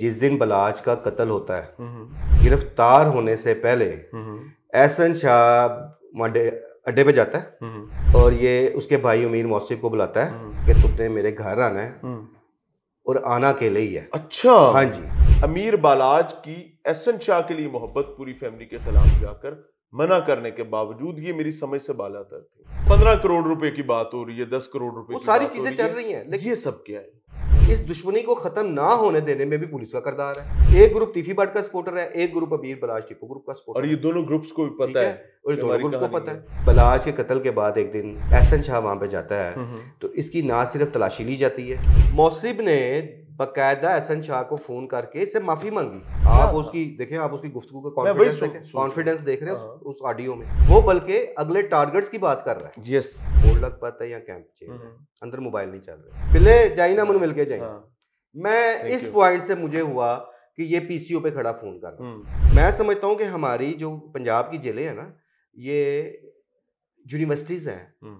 जिस दिन बलाज का कत्ल होता है गिरफ्तार होने से पहले एहसन शाह अड्डे पे जाता है और ये उसके भाई उमीर मौसी को बुलाता है कि तुमने मेरे घर आना है और आना के लिए है अच्छा हाँ जी अमीर बालाज की एहसन शाह के लिए मोहब्बत पूरी फैमिली के खिलाफ जाकर मना करने के बावजूद ये मेरी समझ से बाला था पंद्रह करोड़ रुपए की बात हो रही है दस करोड़ रुपए वो सारी चीजें चल रही है लेकिन ये सब क्या है इस दुश्मनी को खत्म ना होने देने में भी पुलिस का करदार है एक ग्रुप तीफी भट्ट का सपोर्टर है एक ग्रुप अबीर बलाज टिपू ग्रुप का सपोर्टर और ये दोनों ग्रुप्स को भी पता है और दोनों ग्रुप्स को पता है बलाज के कत्ल के बाद एक दिन एस एन शाह वहां पे जाता है हम्म, हम्म। तो इसकी ना सिर्फ तलाशी ली जाती है मौसिब ने बकायदा एन शाह को फोन करके इससे माफी मांगी हाँ। आप उसकी देखें आप उसकी गुफ्तु का कॉन्फिडेंस देखें कॉन्फिडेंस देख रहे हैं उस ऑडियो हाँ। में वो बल्कि अगले टारगेट्स की बात कर रहा है यस बोर्ड लग पाता है या कैंप हम्म। अंदर मोबाइल नहीं चल रहा पिले जाई ना मन मिलके जाए हाँ। मैं इस पॉइंट से मुझे हुआ कि ये पीसीओ पे खड़ा फोन कर हम्म। मैं समझता हूँ कि हमारी जो पंजाब की जेलें हैं ना ये यूनिवर्सिटीज हैं हम्म।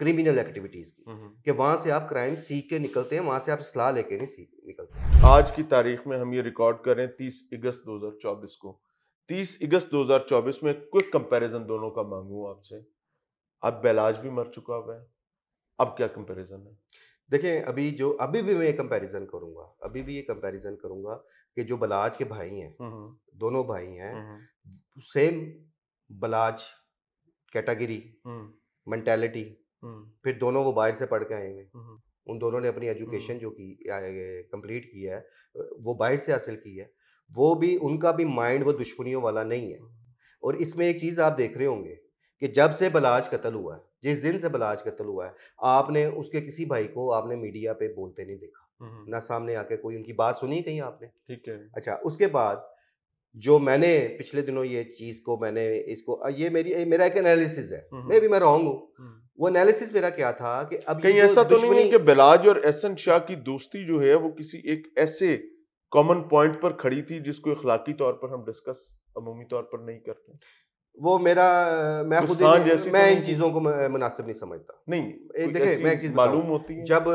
क्रिमिनल एक्टिविटीज़ की हम्म। कि वहाँ से आप क्राइम सीख के निकलते हैं वहाँ से आप सलाह लेके नहीं सीख निकलते आज की तारीख में हम ये रिकॉर्ड कर रहे हैं तीस अगस्त 2024 को तीस अगस्त 2024 में क्विक कंपैरिजन दोनों का मांगू आपसे अब बैलाज भी मर चुका हुआ है अब क्या कंपैरिजन है देखें अभी जो अभी भी मैं ये कंपैरिजन करूंगा अभी भी ये कंपैरिजन करूंगा कि जो बलाज के भाई हैं हम्म, हम्म। दोनों भाई हैं सेम बलाज कैटेगरी मेंटेलिटी हम्म। फिर दोनों वो बाहर से पढ़ के आएंगे हम्म। उन दोनों ने अपनी एजुकेशन हम्म। जो की कंप्लीट की है वो बाहर से हासिल की है वो भी उनका भी माइंड वो दुश्मनियों वाला नहीं है और इसमें एक चीज़ आप देख रहे होंगे कि जब से बलाज कत्ल हुआ है जिस दिन से बलाज कत्ल हुआ है आपने उसके किसी भाई को आपने मीडिया पे बोलते नहीं देखा ना सामने आके कोई उनकी बात सुनी कहीं आपने ठीक है अच्छा उसके बाद जो मैंने पिछले दिनों ये चीज़ को मैंने इसको ये मेरी ये मेरा एक एनालिसिस है मे भी मैं रॉन्ग हूँ वो एनालिसिस मेरा क्या था कि अब कहीं ऐसा तो नहीं है कि बिलाज और एसन शाह की दोस्ती जो है वो किसी एक ऐसे कॉमन पॉइंट पर खड़ी थी जिसको इखलाकी तौर पर हम डिस्कस अमूमी तौर पर नहीं करते वो मेरा मैं खुद तो मैं इन चीज़ों को मुनासिब नहीं समझता नहीं देखे मैं एक चीज़ मालूम होती है जब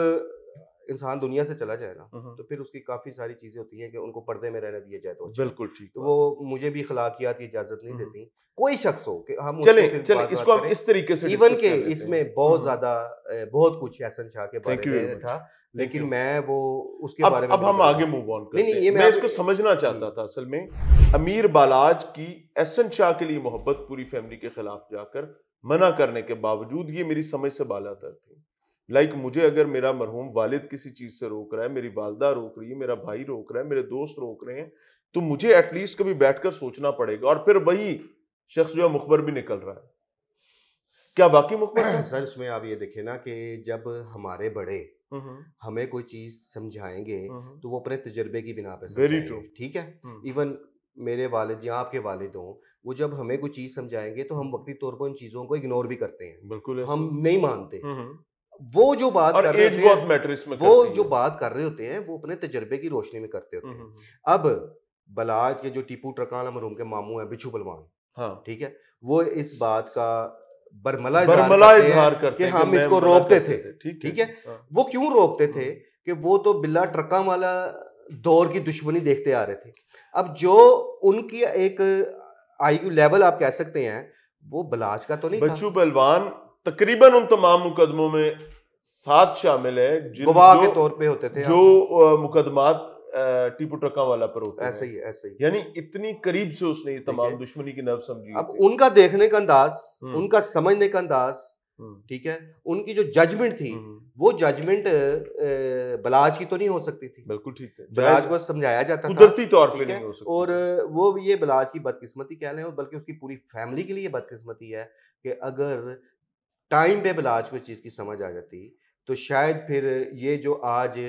इंसान दुनिया से चला जाएगा हाँ, हाँ। तो फिर उसकी काफी सारी चीजें होती हैं कि उनको पर्दे में रहने दिया जाए तो अच्छा। बिल्कुल ठीक तो वो मुझे भी अखलाकियात इजाजत नहीं हम्म, हम्म। देती कोई शख्स हो कि हम चले चले इसको हम इस तरीके से इवन के इसमें बहुत हम्म, ज्यादा बहुत कुछ एहसन शाह के बारे में था लेकिन मैं वो उसके बारे में अब हम आगे मूव ऑन करते नहीं, नहीं, ये मैं, इसको समझना चाहता था असल में अमीर बालाज की एहसन शाह के लिए मोहब्बत पूरी फैमिली के खिलाफ जाकर मना करने के बावजूद ये मेरी समझ से बाला तर थी लाइक like मुझे अगर मेरा मरहूम वालिद किसी चीज़ से रोक रहा है मेरी वालदा रोक रही है मेरा भाई रोक रहा है मेरे दोस्त रोक रहे हैं तो मुझे एटलीस्ट कभी बैठकर सोचना पड़ेगा और फिर वही शख्स जो है मुखबर भी निकल रहा है क्या बाकी मुखबर सर उसमें आप ये देखें ना कि जब हमारे बड़े हमें कोई चीज समझाएंगे तो वो अपने तजर्बे की बिना पर वेरी ट्रू ठीक है इवन मेरे वालिद या आपके वालिद हों वो जब हमें कोई चीज़ समझाएंगे तो हम वक्ती तौर पर उन चीज़ों को इग्नोर भी करते हैं बिल्कुल हम नहीं मानते वो जो बात कर रहे होते हैं वो जो बात कर रहे होते हैं वो अपने तजर्बे की रोशनी में करते होते हैं हम्म, हम्म। अब बलाज के जो टीपू ट्रकान मरूम के मामू है बिछू बलवान हाँ। ठीक है वो इस बात का बरमला बरमला इजहार करते, करते कि हम इसको रोकते थे ठीक है हाँ। वो क्यों रोकते थे हाँ। कि वो तो बिल्ला ट्रका वाला दौर की दुश्मनी देखते आ रहे थे अब जो उनकी एक आई लेवल आप कह सकते हैं वो बलाज का तो नहीं बच्चू बलवान तकरीबन उन तमाम मुकदमों में सात शामिल है गवाह के तौर पे होते थे जो मुकदमात टीपू ट्रका वाला पर होते ऐसे ही ऐसे ही यानी इतनी करीब से उसने ये तमाम दुश्मनी की नब समझी अब उनका देखने का अंदाज हम्म। उनका समझने का अंदाज हम्म। ठीक है उनकी जो जजमेंट थी हम्म। वो जजमेंट बलाज की तो नहीं हो सकती थी बिल्कुल ठीक है बलाज को समझाया जाता कुदरती तौर पे नहीं हो सकती और वो ये बलाज की बदकिस्मती कह रहे हैं बल्कि उसकी पूरी फैमिली के लिए बदकिस्मती है कि अगर टाइम पे भला आज कोई चीज़ की समझ आ जाती तो शायद फिर ये जो आज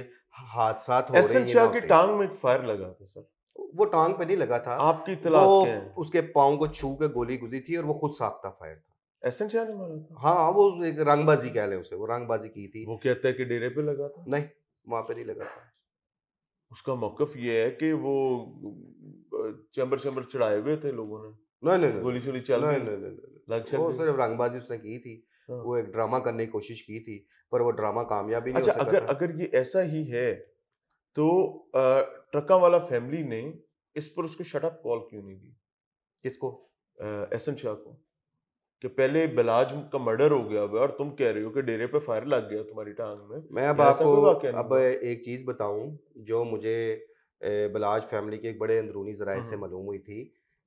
हादसा हो रहे हैं की टांग में फायर लगा था सर वो टांग पे नहीं लगा था आपकी वो उसके पाओ को छू के गोली गुजरी थी और वो खुद साख्ता फायर था एसन शाह ने मारा था हाँ वो एक रंगबाजी कह लें उसे वो रंगबाजी की थी वो कहते हैं कि डेरे पे लगा था नहीं वहाँ पे नहीं लगा था उसका मौकफ ये है कि वो चैम्बर चैम्बर चढ़ाए हुए थे लोगों ने नहीं नहीं गोली शोली चल नहीं नहीं नहीं वो सिर्फ रंगबाजी उसने की थी अच्छा। वो एक ड्रामा करने की कोशिश की थी पर वो ड्रामा कामयाबी नहीं अच्छा, हो सका अगर अगर ये ऐसा ही है तो ट्रका वाला फैमिली ने इस पर उसको शटअप कॉल क्यों नहीं दी किसको एस शाह को कि पहले बिलाज का मर्डर हो गया और तुम कह रहे हो कि डेरे पे फायर लग गया तुम्हारी टांग में मैं अब आपको अब एक चीज़ बताऊं जो मुझे बलाज फैमिली के एक बड़े अंदरूनी जराये से हम्म। मालूम हुई थी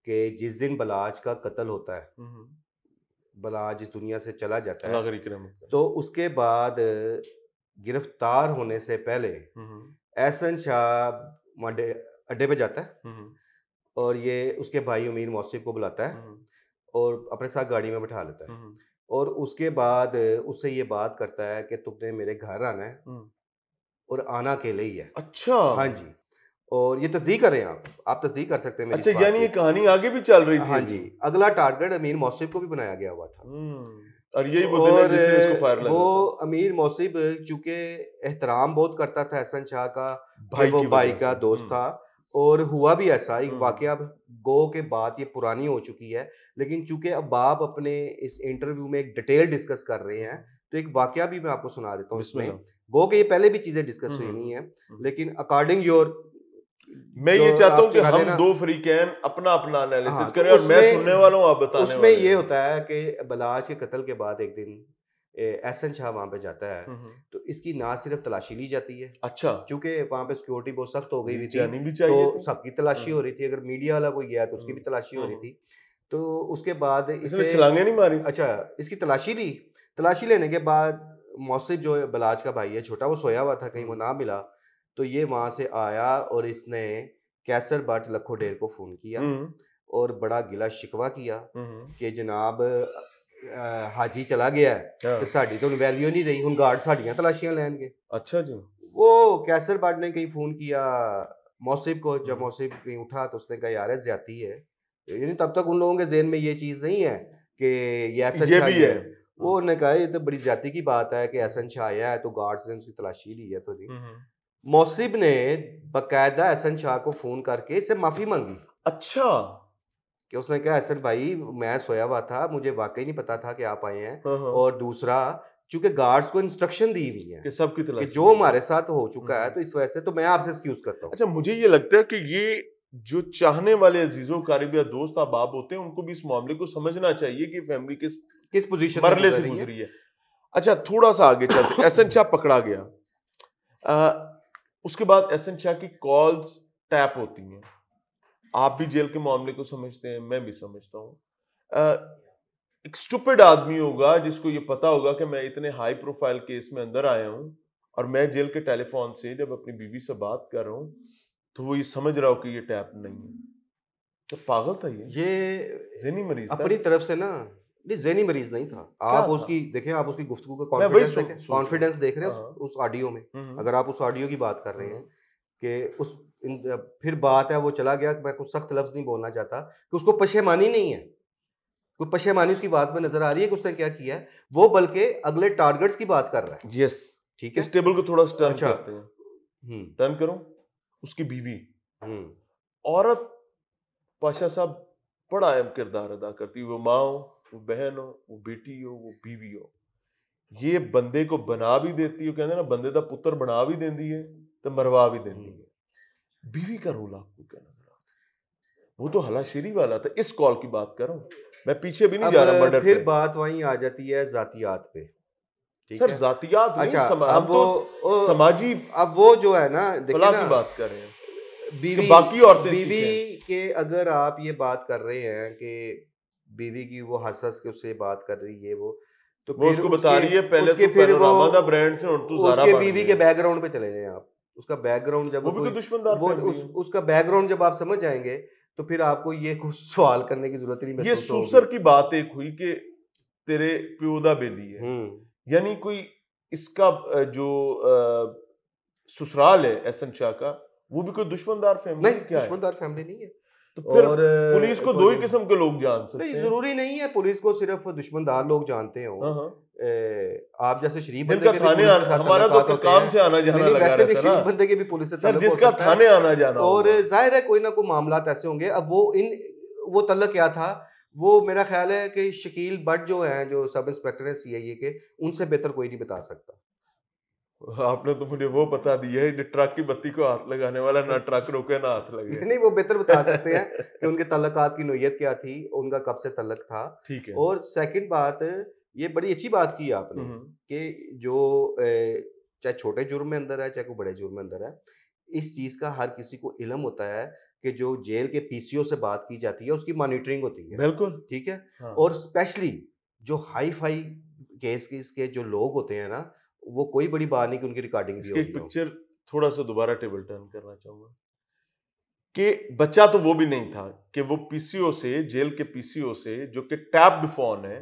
कि जिस दिन बलाज का कत्ल होता है हम्म, हम्म। बला आज इस दुनिया से चला जाता है तो उसके बाद गिरफ्तार होने से पहले एहसन शाह अड्डे पे जाता है और ये उसके भाई उमीर मौसिफ को बुलाता है और अपने साथ गाड़ी में बैठा लेता है और उसके बाद उससे ये बात करता है कि तुमने मेरे घर आना है और आना अकेले ही है अच्छा हाँ जी और ये तस्दीक करें आप आप तस्दीक कर सकते हैं अच्छा यानी ये कहानी आगे भी चल रही थी हाँ जी अगला टारगेट अमीर मौसिब को भी बनाया गया हुआ था हम्म, और यही वो और इसको फायर वो अमीर मौसिब चूंकि एहतराम बहुत करता था एहसन शाह का भाई वो भाई का दोस्त हम्म। था और हुआ भी ऐसा एक हम्म। वाक्य अब गो के बाद ये पुरानी हो चुकी है लेकिन चूंकि अब बाप अपने इस इंटरव्यू में एक डिटेल डिस्कस कर रहे हैं तो एक वाक्य भी मैं आपको सुना देता हूँ इसमें गो के ये पहले भी चीजें डिस्कस हुई नहीं है लेकिन अकॉर्डिंग योर मैं ये चाहता हूँ कि हम दो फ्रीकैन अपना अपना एनालिसिस हाँ, तो करें और मैं सुनने वालों आप बताने उसमें ये होता है कि बलाज के कत्ल के बाद एक दिन एहसन शाह वहाँ पे जाता है हम्म, हम्म। तो इसकी ना सिर्फ तलाशी ली जाती है अच्छा क्योंकि वहाँ पे सिक्योरिटी बहुत सख्त हो गई हुई थी तो सबकी तलाशी हम्म। हो रही थी अगर मीडिया वाला कोई गया तो उसकी भी तलाशी हो रही थी तो उसके बाद अच्छा, इसे छलांगे नहीं मारी अच्छा इसकी तलाशी ली तलाशी लेने के बाद मौसफ जो बलाज का भाई है छोटा वो सोया हुआ था कहीं वो ना मिला तो ये वहां से आया और इसने कैसर भट्ट लखोडेर को फोन किया और बड़ा गिला शिकवा किया कि जनाब हाजी चला गया है हाँ। तो साड़ी तो वैल्यू नहीं रही हूँ गार्ड साड़ियाँ ਸਾਡੀਆਂ ਤਲਾਸ਼ੀਆਂ ਲੈਣਗੇ अच्छा जी वो कैसर बट ने कहीं फ़ोन किया मौसिब को जब मौसिब कहीं उठा तो उसने कहा यार ज्यादा है यानी तब तक उन लोगों के जेन में ये चीज़ नहीं है कि ये ऐसा ये भी है वो उन्होंने कहा ये तो बड़ी ज्यादा की बात है कि ऐसा शाह आया है तो गार्ड्स ने उसकी तलाशी ली है तो जी मौसिब ने बकायदा एहसन शाह को फोन करके इसे माफी मांगी अच्छा कि उसने कहा एहसन भाई मैं सोया हुआ था मुझे वाकई नहीं पता था कि आप आए हैं हाँ, हाँ। और दूसरा चूंकि गार्ड्स को इंस्ट्रक्शन दी हुई है कि सब की तलाश जो हमारे साथ हो चुका है हम्म। तो इस वजह से तो मैं आपसे एक्सक्यूज करता हूँ अच्छा मुझे ये लगता है कि ये जो चाहने वाले अजीजो कारिब या दोस्त अहबाब होते हैं उनको भी इस मामले को समझना चाहिए कि फैमिली किस किस पोजिशन मरले से गुजरी है अच्छा थोड़ा सा आगे चलते एहसन शाह पकड़ा गया उसके बाद एस एन शाह की कॉल्स टैप होती हैं आप भी जेल के मामले को समझते हैं मैं भी समझता हूँ एक स्टूपिड आदमी होगा जिसको ये पता होगा कि मैं इतने हाई प्रोफाइल केस में अंदर आया हूँ और मैं जेल के टेलीफोन से जब अपनी बीवी से बात कर रहा हूँ तो वो ये समझ रहा हो कि ये टैप नहीं है तो पागल था ये ये मरीज अपनी तरफ से ना नहीं जेनी मरीज नहीं था आप उसकी देखें आप उसकी गुफ्तु का कॉन्फिडेंस देखें कॉन्फिडेंस देख रहे हैं उस ऑडियो हाँ। में हम्म, हम्म। अगर आप उस ऑडियो की बात कर रहे हम्म। हैं कि उस फिर बात है वो चला गया मैं कुछ सख्त लफ्ज नहीं बोलना चाहता कि उसको पशेमानी नहीं है कोई पशेमानी उसकी आवाज में नजर आ रही है कि उसने क्या किया है वो बल्कि अगले टारगेट्स की बात कर रहा है यस ठीक है इस टेबल को थोड़ा स्टर्न अच्छा। करते हैं टर्न करो उसकी बीवी औरत पाशा साहब बड़ा अहम किरदार अदा करती है वो माँ वो बहन हो वो बेटी हो वो बीवी हो ये बंदे को बना भी देती हो कहते ना बंदे का पुत्र बना भी देती है तो मरवा भी देती हम्म। है बीवी का रोल आपको क्या नजर आता वो तो हलाशेरी वाला था इस कॉल की बात करो मैं पीछे भी नहीं जा रहा मर्डर फिर बात वहीं आ जाती है जातियात पे सर जातियात अच्छा समा, अब तो वो तो समाजी अब वो जो है ना फला की बात कर रहे हैं बीवी बाकी औरतें बीवी के अगर आप ये बात कर रहे हैं कि बीवी की वो हंस हंस के उससे बात कर रही है वो तो वो उसको बता रही है पहले उसके तो फिर वो ब्रांड से और तू उसके बीवी के बैकग्राउंड पे चले जाए आप उसका बैकग्राउंड जब वो, वो तो दुश्मन वो उस, उसका बैकग्राउंड जब आप समझ जाएंगे तो फिर आपको ये कुछ सवाल करने की जरूरत नहीं ये सूसर की बात एक हुई कि तेरे प्योदा का बेदी है हम्म। यानी कोई इसका जो ससुराल है एसन शाह का वो भी कोई दुश्मनदार फैमिली नहीं क्या दुश्मनदार फैमिली नहीं है तो फिर और पुलिस को दो ही किस्म के लोग जान सकते नहीं जरूरी नहीं है पुलिस को सिर्फ दुश्मनदार लोग जानते हो हाँ, हाँ। आप जैसे शरीफ बंदे के थाने हमारा तो काम से आना जाना लगा वैसे भी शरीफ बंदे के भी पुलिस से सर जिसका थाने आना जाना और जाहिर है कोई ना कोई मामला तो ऐसे होंगे अब वो इन वो तल्लक क्या था वो मेरा ख्याल है कि शकील बट जो है जो सब इंस्पेक्टर है सी आई ए के उनसे बेहतर कोई नहीं बता सकता आपने तो मुझे वो बता दिया है ट्रक की बत्ती को हाथ लगाने वाला ना ट्रक रोके ना हाथ लगे नहीं वो बेहतर बता सकते हैं कि उनके तलकात की नोयत क्या थी उनका कब से तलक था ठीक है और सेकंड बात ये बड़ी अच्छी बात की आपने हम्म। कि जो चाहे छोटे जुर्म में अंदर है चाहे कोई बड़े जुर्म में अंदर है इस चीज़ का हर किसी को इलम होता है कि जो जेल के पीसीओ से बात की जाती है उसकी मॉनिटरिंग होती है बिल्कुल ठीक है हाँ। और स्पेशली जो हाई फाई केस के जो लोग होते हैं ना वो कोई बड़ी बात नहीं कि उनकी रिकॉर्डिंग भी पिक्चर थोड़ा सा दोबारा टेबल टर्न करना चाहूंगा कि बच्चा तो वो भी नहीं था कि वो पीसीओ से जेल के पीसीओ से जो कि टैप्ड फोन है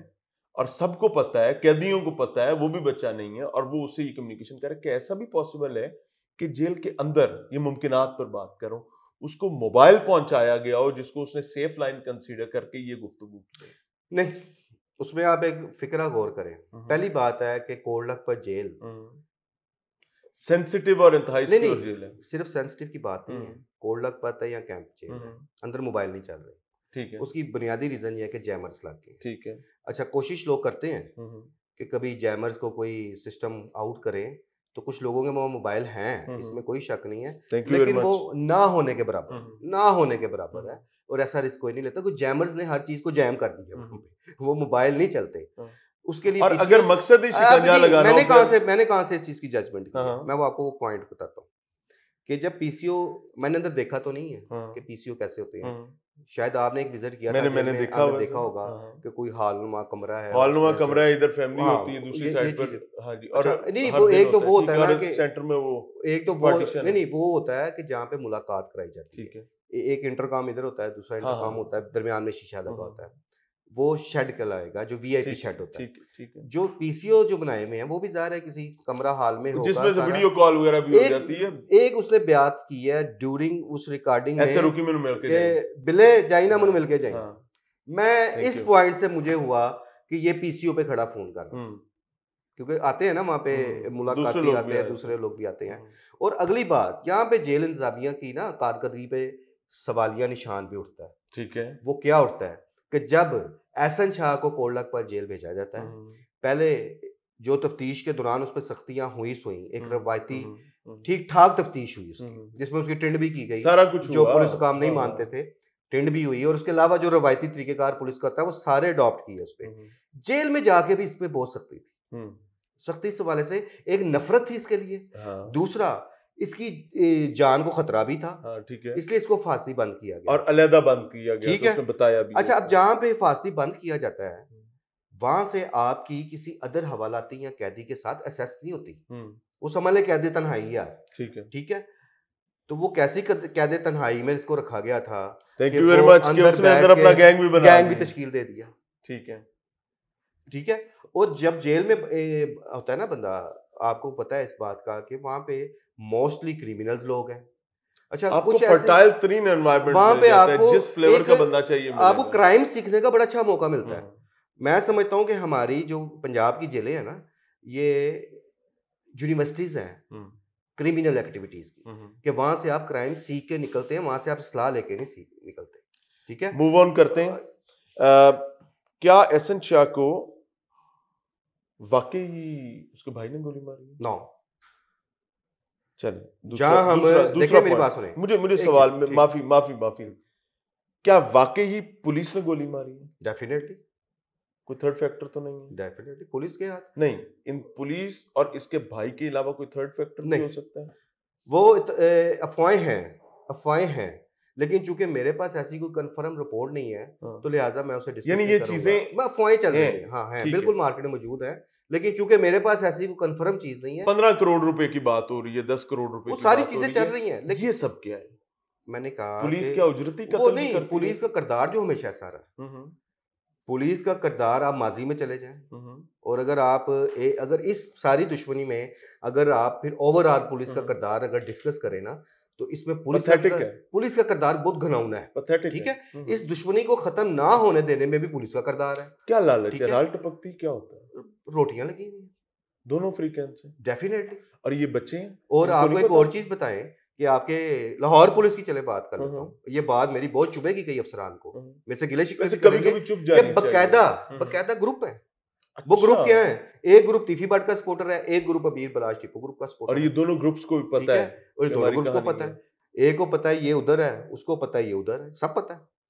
और सबको पता है कैदियों को पता है वो भी बच्चा नहीं है और वो उससे ये कम्युनिकेशन करे कि ऐसा भी पॉसिबल है कि जेल के अंदर ये मुमकिन पर बात करो उसको मोबाइल पहुंचाया गया हो जिसको उसने सेफ लाइन कंसीडर करके ये गुफ्तगु नहीं उसमें आप एक फिक्रा गौर करें हम्म, हम्म। पहली बात है कि कोडलक पर जेल हम्म। सेंसिटिव और नहीं, नहीं, जेल है सिर्फ सेंसिटिव की बात नहीं है कोडलक पर या कैंप जेल है अंदर मोबाइल नहीं चल रहे ठीक है उसकी बुनियादी रीजन ये है कि जैमर्स गए ठीक है अच्छा कोशिश लोग करते हैं कि कभी जैमर्स को कोई सिस्टम आउट करें तो कुछ लोगों के वहाँ मोबाइल हैं हम्म, हम्म। इसमें कोई शक नहीं है लेकिन वो ना होने के बराबर हम्म, ना होने के बराबर है और ऐसा रिस्क कोई नहीं लेता क्योंकि जैमर्स ने हर चीज को जैम कर दिया वो मोबाइल नहीं चलते हाँ। उसके लिए अगर मकसद ही मैंने कहा से मैंने कहा से इस चीज की जजमेंट की हाँ, हाँ। मैं वो आपको पॉइंट बताता हूँ कि जब पीसीओ मैंने अंदर देखा तो नहीं है हाँ। कि पीसीओ कैसे होते हैं हाँ। शायद आपने एक विजिट किया मैंने, था मैंने देखा आपने देखा होगा हाँ। कि कोई हालनुमा कमरा है हालनुमा कमरा है इधर फैमिली हाँ। होती है दूसरी साइड पर हाँ जी अच्छा, और नहीं वो एक तो वो होता है ना कि सेंटर में वो एक तो वो नहीं नहीं वो होता है कि जहाँ पे मुलाकात कराई जाती है एक इंटरकॉम इधर होता है दूसरा इंटरकॉम हाँ, हाँ। होता है दरमियान में शीशा लगा होता है वो शेड कहलाएगा जो वी आई पी शेड होता थीक, है ठीक है जो पीसीओ जो बनाए हुए हैं वो भी जाहिर है किसी कमरा हॉल में तो जिसमें से वीडियो कॉल वगैरह भी हो जाती है एक उसने ब्यात की है ड्यूरिंग उस रिकॉर्डिंग में रुकी मैंने मिलके बिले जाई ना मुन मिलके जाई हाँ। मैं इस पॉइंट से मुझे हुआ कि ये पीसीओ पे खड़ा फोन कर हम्म। क्योंकि आते हैं ना वहां पे हम्म, मुलाकाती आते हैं दूसरे लोग भी आते हैं हम्म। और अगली बात यहाँ पे जेल इंतजामिया की ना कारकर्दगी पे सवालिया निशान भी उठता है ठीक है वो क्या उठता है कि जब एहसन शाह को कोडलक पर जेल भेजा जाता है हम्म। पहले जो तफ्तीश के दौरान उस पर सख्तियां हुई सोई एक हम्म, रवायती हम्म, ठीक ठाक तफ्तीश हुई उसकी जिसमें उसकी टिंड भी की गई सारा कुछ जो पुलिस काम नहीं हाँ, हाँ। मानते थे टिंड भी हुई और उसके अलावा जो रवायती तरीकेकार पुलिस का था वो सारे अडॉप्ट किए उस पर जेल में जाके भी इस पर बहुत सख्ती थी सख्ती इस हवाले से एक नफरत थी इसके लिए हाँ। दूसरा इसकी जान को खतरा भी था हाँ, ठीक है इसलिए इसको फांसी बंद किया गया और अलहदा बंद किया गया ठीक तो है तो बताया भी अच्छा अब जहाँ पे फांसी बंद किया जाता है हम्म। वहां से आपकी किसी अदर हवालाती या कैदी के साथ असेस नहीं होती उस हम्म। अमल कैद तनहाई है ठीक है ठीक है तो वो कैसी कैद तनहाई में इसको रखा गया था गैंग भी तश्ल दे दिया ठीक है ठीक है और जब जेल में होता है ना बंदा आपको पता है इस बात का कि वहां पे मोस्टली क्रिमिनल्स लोग हैं अच्छा आपको कुछ फर्टाइल तरीन एनवायरनमेंट वहाँ पे आपको जिस फ्लेवर का बंदा चाहिए आपको क्राइम सीखने का बड़ा अच्छा मौका मिलता है हम्म। मैं समझता हूँ कि हमारी जो पंजाब की जेलें हैं ना ये यूनिवर्सिटीज हैं क्रिमिनल हम्म। एक्टिविटीज की हम्म, कि वहां से आप क्राइम सीख के निकलते हैं वहां से आप सलाह लेके नहीं सीख निकलते ठीक है मूव ऑन करते हैं आ, क्या एस एन शाह को वाकई उसके भाई ने गोली मारी नो हम मेरी बात सुने मुझे मुझे सवाल में माफी माफी माफी क्या वाकई ही पुलिस ने गोली मारी है डेफिनेटली कोई थर्ड फैक्टर तो नहीं है डेफिनेटली पुलिस के हाथ नहीं इन पुलिस और इसके भाई के अलावा कोई थर्ड फैक्टर नहीं हो सकता है वो अफवाहें हैं अफवाहें हैं लेकिन चूंकि मेरे पास ऐसी कोई कन्फर्म रिपोर्ट नहीं है हाँ। तो लिहाजा मैं उसे यानी ये चीजें अफवाहें चल रही हैं हाँ है बिल्कुल मार्केट में मौजूद है लेकिन चूंकि मेरे पास ऐसी कोई कन्फर्म चीज नहीं है पंद्रह करोड़ रुपए की बात हो रही है दस करोड़ रुपए सारी चीजें चल रही है लेकिन ये सब क्या है मैंने कहा पुलिस क्या उजरती वो नहीं पुलिस का किरदार जो हमेशा सारा हम्म, हम्म। पुलिस का किरदार आप माजी में चले जाएं हम्म, और अगर आप ए, अगर इस सारी दुश्मनी में अगर आप फिर ओवरऑल पुलिस का किरदार अगर डिस्कस करें ना तो इसमें पुलिस का पुलिस का किरदार बहुत घनाउना है ठीक है हम्म। इस दुश्मनी को खत्म ना होने देने में भी पुलिस का किरदार है क्या लालच है लाल टपकती क्या होता है रोटियां लगी हुई दोनों फ्रीकैन डेफिनेटली और ये बच्चे हैं और आपको एक और चीज बताएं कि आपके लाहौर पुलिस की चले बात कर हाँ, हाँ। हूँ ये बात मेरी बहुत चुभेगी कई अफसरान को हाँ। मेरे से गिले शिकवे बकायदा बकायदा ग्रुप है अच्छा। वो ग्रुप क्या है एक ग्रुप तीफी भट्ट का सपोर्टर है एक ग्रुप अबीर बलाज टिपो ग्रुप का सपोर्टर और ये दोनों ग्रुप्स को भी पता है और दोनों ग्रुप्स को पता है एक को पता है ये उधर है उसको पता है ये उधर है सब पता है